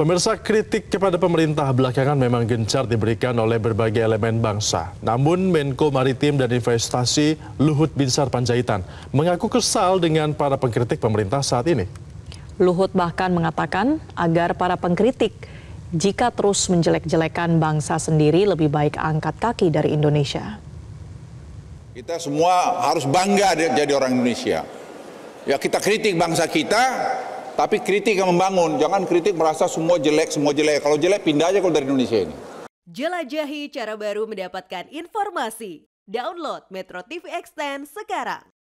Pemirsa kritik kepada pemerintah belakangan memang gencar diberikan oleh berbagai elemen bangsa. Namun Menko Maritim dan Investasi Luhut Binsar Panjaitan mengaku kesal dengan para pengkritik pemerintah saat ini. Luhut bahkan mengatakan agar para pengkritik jika terus menjelek-jelekan bangsa sendiri lebih baik angkat kaki dari Indonesia. Kita semua harus bangga jadi orang Indonesia. Ya kita kritik bangsa kita, tapi kritik yang membangun, jangan kritik merasa semua jelek, semua jelek. Kalau jelek pindah aja kalau dari Indonesia ini. Jelajahi cara baru mendapatkan informasi. Download Metro TV Extend sekarang.